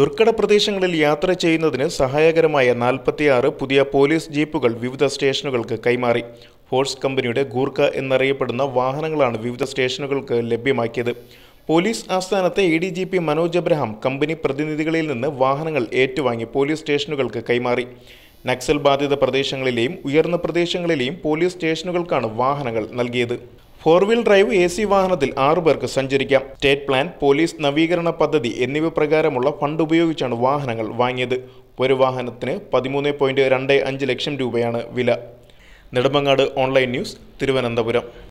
ദുർഘട പ്രദേശങ്ങളിൽ യാത്ര ചെയ്യുന്നതിന് സഹായകരമായ നാൽപ്പത്തിയാറ് പുതിയ പോലീസ് ജീപ്പുകൾ വിവിധ സ്റ്റേഷനുകൾക്ക് കൈമാറി ഫോഴ്സ് കമ്പനിയുടെ ഗൂർക്ക എന്നറിയപ്പെടുന്ന വാഹനങ്ങളാണ് വിവിധ സ്റ്റേഷനുകൾക്ക് ലഭ്യമാക്കിയത് പോലീസ് ആസ്ഥാനത്തെ A D G P Manoj Abraham company പ്രതിനിധികളിൽ നിന്ന് വാഹനങ്ങൾ ഏറ്റുവാങ്ങി പോലീസ് സ്റ്റേഷനുകൾക്ക് കൈമാറി നക്സൽ ബാധിത പ്രദേശങ്ങളിലെയും ഉയർന്ന പ്രദേശങ്ങളിലെയും പോലീസ് സ്റ്റേഷനുകൾക്കാണ് വാഹനങ്ങൾ നൽകിയത് four wheel drive A C വാഹനത്തിൽ ആറുപേർക്ക് സഞ്ചരിക്കാം സ്റ്റേറ്റ് പ്ലാൻ പോലീസ് നവീകരണ പദ്ധതി എന്നിവ പ്രകാരമുള്ള ഫണ്ട് ഉപയോഗിച്ചാണ് വാഹനങ്ങൾ വാങ്ങിയത് ഒരു വാഹനത്തിന് പതിമൂന്ന് പോയിന്റ് രണ്ട് അഞ്ച് ലക്ഷം രൂപയാണ് വില നെടുമങ്ങാട് ഓൺലൈൻ ന്യൂസ് തിരുവനന്തപുരം